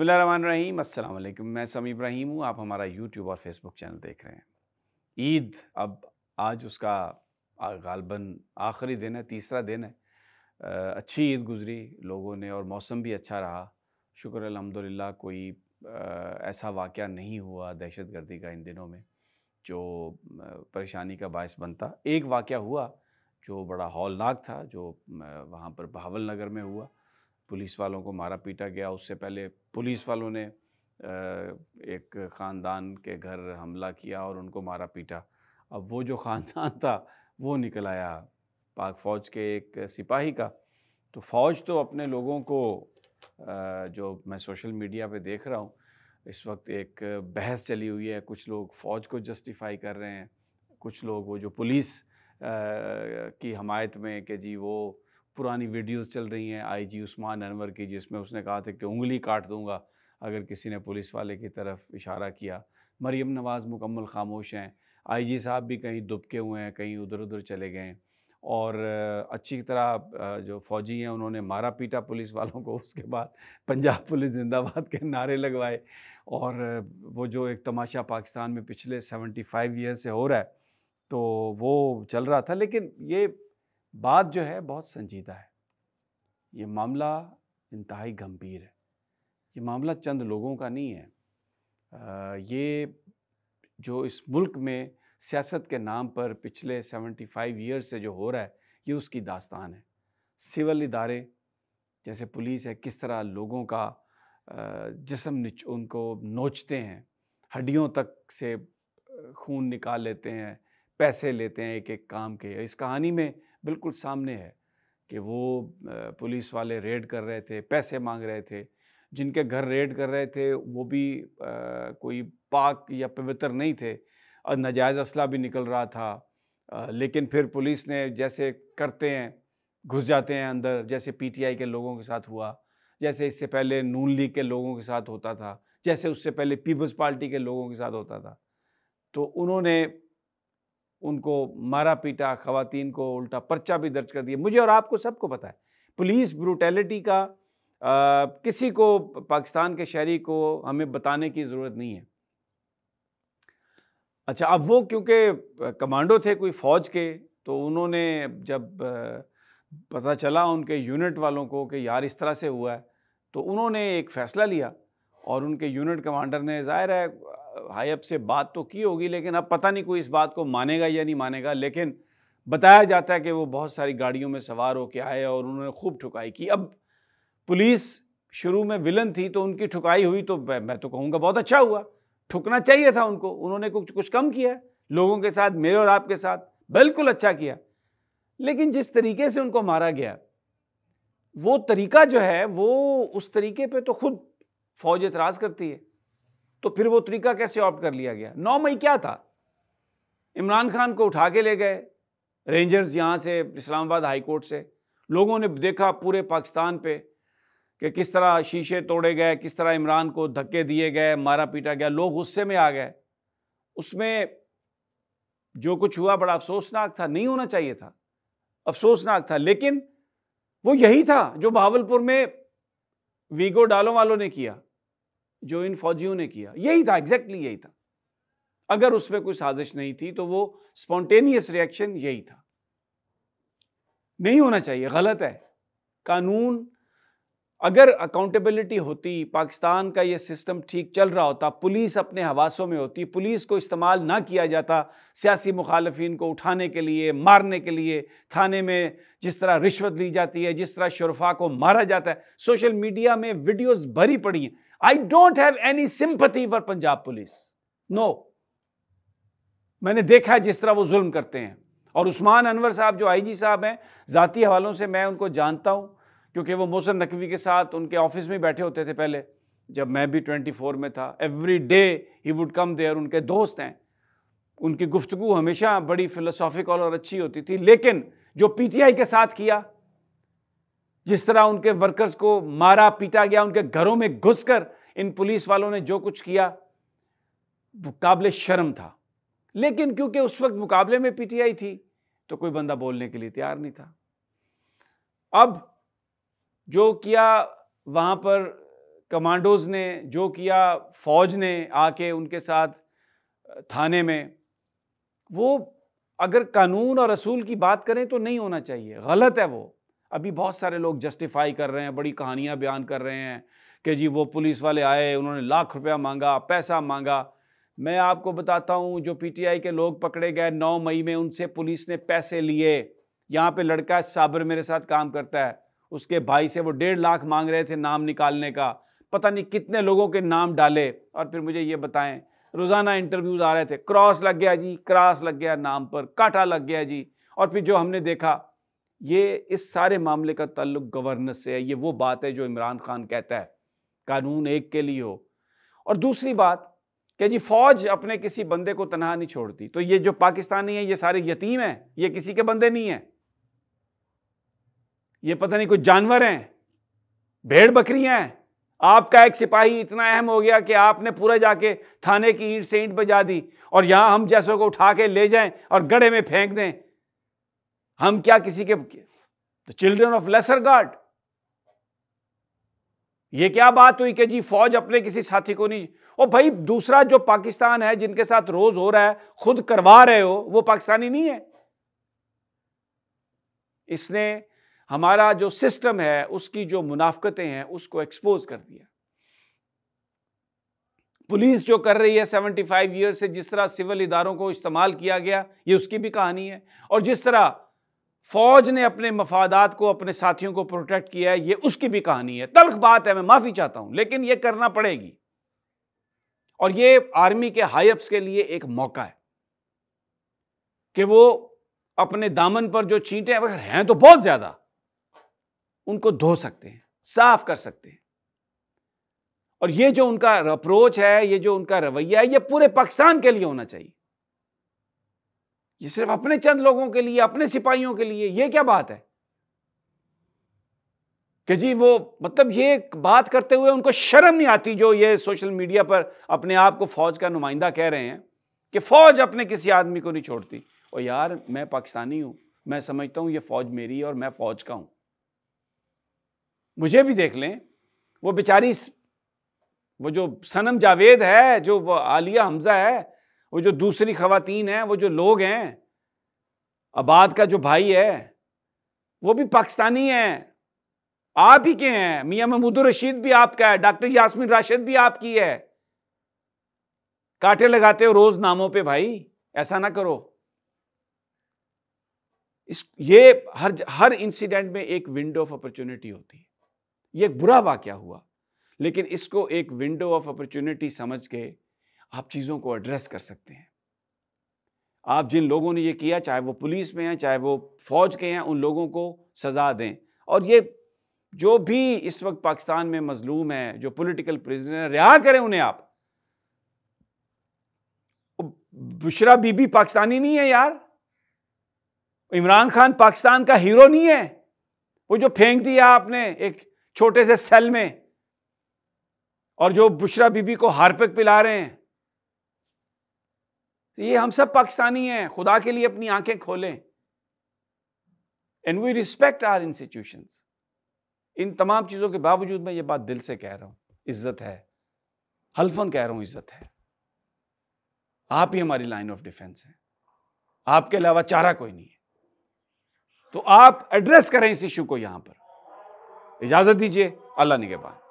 रहीम अल्लाम मैं समी इब्राहिम हूँ आप हमारा यूट्यूब और फेसबुक चैनल देख रहे हैं ईद अब आज उसका गालबन आखिरी दिन है तीसरा दिन है अच्छी ईद गुजरी लोगों ने और मौसम भी अच्छा रहा शुक्र अलहमदिल्ला कोई ऐसा वाक़ नहीं हुआ दहशत गर्दी का इन दिनों में जो परेशानी का बायस बनता एक वाक़ हुआ जो बड़ा हौलनाक था जो वहाँ पर बहावल नगर में हुआ पुलिस वालों को मारा पीटा गया उससे पहले पुलिस वालों ने एक ख़ानदान के घर हमला किया और उनको मारा पीटा अब वो जो ख़ानदान था वो निकल आया पाक फ़ौज के एक सिपाही का तो फ़ौज तो अपने लोगों को जो मैं सोशल मीडिया पे देख रहा हूँ इस वक्त एक बहस चली हुई है कुछ लोग फ़ौज को जस्टिफाई कर रहे हैं कुछ लोग वो जो पुलिस की हमायत में कि जी वो पुरानी वीडियोस चल रही हैं आईजी उस्मान अनवर की जिसमें उसने कहा था कि उंगली काट दूंगा अगर किसी ने पुलिस वाले की तरफ इशारा किया मरियम नवाज़ मुकम्मल खामोश हैं आईजी साहब भी कहीं दुबके हुए हैं कहीं उधर उधर चले गए और अच्छी तरह जो फ़ौजी हैं उन्होंने मारा पीटा पुलिस वालों को उसके बाद पंजाब पुलिस जिंदाबाद के नारे लगवाए और वो जो एक तमाशा पाकिस्तान में पिछले फाइव ईयर से हो रहा है तो वो चल रहा था लेकिन ये बात जो है बहुत संजीदा है ये मामला इंतहाई गंभीर है ये मामला चंद लोगों का नहीं है आ, ये जो इस मुल्क में सियासत के नाम पर पिछले 75 ईयर्स से जो हो रहा है ये उसकी दास्तान है सिविल इदारे जैसे पुलिस है किस तरह लोगों का जिसम उनको नोचते हैं हड्डियों तक से खून निकाल लेते हैं पैसे लेते हैं एक एक काम के इस कहानी में बिल्कुल सामने है कि वो पुलिस वाले रेड कर रहे थे पैसे मांग रहे थे जिनके घर रेड कर रहे थे वो भी आ, कोई पाक या पवित्र नहीं थे और नाजायज़ असला भी निकल रहा था आ, लेकिन फिर पुलिस ने जैसे करते हैं घुस जाते हैं अंदर जैसे पीटीआई के लोगों के साथ हुआ जैसे इससे पहले नून लीग के लोगों के साथ होता था जैसे उससे पहले पीपल्स पार्टी के लोगों के साथ होता था तो उन्होंने उनको मारा पीटा खातन को उल्टा पर्चा भी दर्ज कर दिया मुझे और आपको सबको पता है पुलिस ब्रूटैलिटी का आ, किसी को पाकिस्तान के शहरी को हमें बताने की ज़रूरत नहीं है अच्छा अब वो क्योंकि कमांडो थे कोई फ़ौज के तो उन्होंने जब पता चला उनके यूनिट वालों को कि यार इस तरह से हुआ है तो उन्होंने एक फ़ैसला लिया और उनके यूनिट कमांडर ने ज़ाहिर है हाई से बात तो की होगी लेकिन अब पता नहीं कोई इस बात को मानेगा या नहीं मानेगा लेकिन बताया जाता है कि वो बहुत सारी गाड़ियों में सवार होकर आए और उन्होंने खूब ठुकाई की अब पुलिस शुरू में विलन थी तो उनकी ठुकाई हुई तो मैं तो कहूँगा बहुत अच्छा हुआ ठुकना चाहिए था उनको उन्होंने कुछ कुछ कम किया लोगों के साथ मेरे और आपके साथ बिल्कुल अच्छा किया लेकिन जिस तरीके से उनको मारा गया वो तरीका जो है वो उस तरीके पे तो खुद फौज एतराज़ करती है तो फिर वो तरीका कैसे ऑप्ट कर लिया गया नौ मई क्या था इमरान खान को उठा के ले गए रेंजर्स यहाँ से इस्लामाबाद हाई कोर्ट से लोगों ने देखा पूरे पाकिस्तान पे कि किस तरह शीशे तोड़े गए किस तरह इमरान को धक्के दिए गए मारा पीटा गया लोग गुस्से में आ गए उसमें जो कुछ हुआ बड़ा अफसोसनाक था नहीं होना चाहिए था अफसोसनाक था लेकिन वो यही था जो बहावलपुर में वीगो डालों वालों ने किया जो इन फौजियों ने किया यही था एग्जैक्टली यही था अगर उसमें कोई साजिश नहीं थी तो वो स्पॉन्टेनियस रिएक्शन यही था नहीं होना चाहिए गलत है कानून अगर अकाउंटेबिलिटी होती पाकिस्तान का ये सिस्टम ठीक चल रहा होता पुलिस अपने हवासों में होती पुलिस को इस्तेमाल ना किया जाता सियासी मुखालफन को उठाने के लिए मारने के लिए थाने में जिस तरह रिश्वत ली जाती है जिस तरह शरफा को मारा जाता है सोशल मीडिया में वीडियोस भरी पड़ी हैं I don't have any sympathy for Punjab police. No. मैंने देखा है जिस तरह वो जुल्म करते हैं और उस्मान अनवर साहब जो आईजी साहब हैं ज़ाती हवालों से मैं उनको जानता हूँ क्योंकि वो मोहसन नकवी के साथ उनके ऑफिस में बैठे होते थे पहले जब मैं भी 24 में था every day he would come there उनके दोस्त हैं उनकी गुफ्तु हमेशा बड़ी फिलोसॉफिकल और अच्छी होती थी लेकिन जो पीटीआई के साथ किया जिस तरह उनके वर्कर्स को मारा पीटा गया उनके घरों में घुसकर इन पुलिस वालों ने जो कुछ किया वो काबिल शर्म था लेकिन क्योंकि उस वक्त मुकाबले में पीटीआई थी तो कोई बंदा बोलने के लिए तैयार नहीं था अब जो किया वहां पर कमांडोज ने जो किया फौज ने आके उनके साथ थाने में वो अगर कानून और असूल की बात करें तो नहीं होना चाहिए गलत है वो अभी बहुत सारे लोग जस्टिफाई कर रहे हैं बड़ी कहानियाँ बयान कर रहे हैं कि जी वो पुलिस वाले आए उन्होंने लाख रुपया मांगा पैसा मांगा मैं आपको बताता हूँ जो पी के लोग पकड़े गए नौ मई में उनसे पुलिस ने पैसे लिए यहाँ पर लड़का साबर मेरे साथ काम करता है उसके भाई से वो डेढ़ लाख मांग रहे थे नाम निकालने का पता नहीं कितने लोगों के नाम डाले और फिर मुझे ये बताएं रोज़ाना इंटरव्यूज़ आ रहे थे क्रॉस लग गया जी क्रॉस लग गया नाम पर काटा लग गया जी और फिर जो हमने देखा ये इस सारे मामले का ताल्लुक गवर्नेंस से है ये वो बात है जो इमरान खान कहता है कानून एक के लिए हो और दूसरी बात कि जी फौज अपने किसी बंदे को तनहा नहीं छोड़ती तो ये जो पाकिस्तानी है ये सारे यतीम हैं ये किसी के बंदे नहीं हैं ये पता नहीं कुछ जानवर हैं भेड़ बकरियां हैं आपका एक सिपाही इतना अहम हो गया कि आपने पूरा जाके थाने की ईंट से ईंट बजा दी और यहां हम जैसों को उठा के ले जाएं और गड़े में फेंक दें हम क्या किसी के the children of lesser god ये क्या बात हुई कि जी फौज अपने किसी साथी को नहीं ओ भाई दूसरा जो पाकिस्तान है जिनके साथ रोज हो रहा है खुद करवा रहे हो वो पाकिस्तानी नहीं है इसने हमारा जो सिस्टम है उसकी जो मुनाफ्तें हैं उसको एक्सपोज कर दिया पुलिस जो कर रही है 75 फाइव ईयर से जिस तरह सिविल इदारों को इस्तेमाल किया गया ये उसकी भी कहानी है और जिस तरह फौज ने अपने मफादात को अपने साथियों को प्रोटेक्ट किया है ये उसकी भी कहानी है तलख बात है मैं माफी चाहता हूं लेकिन ये करना पड़ेगी और ये आर्मी के हाईअप्स के लिए एक मौका है कि वो अपने दामन पर जो चींटे अगर हैं तो बहुत ज्यादा उनको धो सकते हैं साफ कर सकते हैं और ये जो उनका अप्रोच है ये जो उनका रवैया है ये पूरे पाकिस्तान के लिए होना चाहिए ये सिर्फ अपने चंद लोगों के लिए अपने सिपाहियों के लिए ये क्या बात है कि जी वो मतलब ये बात करते हुए उनको शर्म नहीं आती जो ये सोशल मीडिया पर अपने आप को फौज का नुमाइंदा कह रहे हैं कि फौज अपने किसी आदमी को नहीं छोड़ती और यार मैं पाकिस्तानी हूं मैं समझता हूं ये फौज मेरी है और मैं फौज का हूं मुझे भी देख लें वो बेचारी वो जो सनम जावेद है जो आलिया हमजा है वो जो दूसरी खातन हैं वो जो लोग हैं आबाद का जो भाई है वो भी पाकिस्तानी हैं आप ही के हैं मियाँ महमूद रशीद भी आपका है डॉक्टर यासमिन राशिद भी आपकी है कांटे लगाते हो रोज नामों पे भाई ऐसा ना करो इस ये हर हर इंसिडेंट में एक विंडो ऑफ अपॉर्चुनिटी होती है ये एक बुरा वाक्य हुआ लेकिन इसको एक विंडो ऑफ अपॉर्चुनिटी समझ के आप चीज़ों को एड्रेस कर सकते हैं आप जिन लोगों ने ये किया चाहे वो पुलिस में हैं चाहे वो फौज के हैं उन लोगों को सज़ा दें और ये जो भी इस वक्त पाकिस्तान में मजलूम है जो पॉलिटिकल प्रिजनर रिहा करें उन्हें आप बुशरा बीबी पाकिस्तानी नहीं है यार इमरान खान पाकिस्तान का हीरो नहीं है वो जो फेंक दिया आपने एक छोटे से सेल में और जो बुशरा बीबी को हारपिक पिला रहे हैं तो ये हम सब पाकिस्तानी हैं खुदा के लिए अपनी आंखें खोलें and we respect our institution इन तमाम चीज़ों के बावजूद मैं ये बात दिल से कह रहा हूँ इज्जत है हल्फन कह रहा हूँ इज्जत है आप ही हमारी लाइन ऑफ डिफेंस है आपके अलावा चारा कोई नहीं है तो आप एड्रेस करें इस इशू को यहां पर इजाजत दीजिए अल्लाह बाद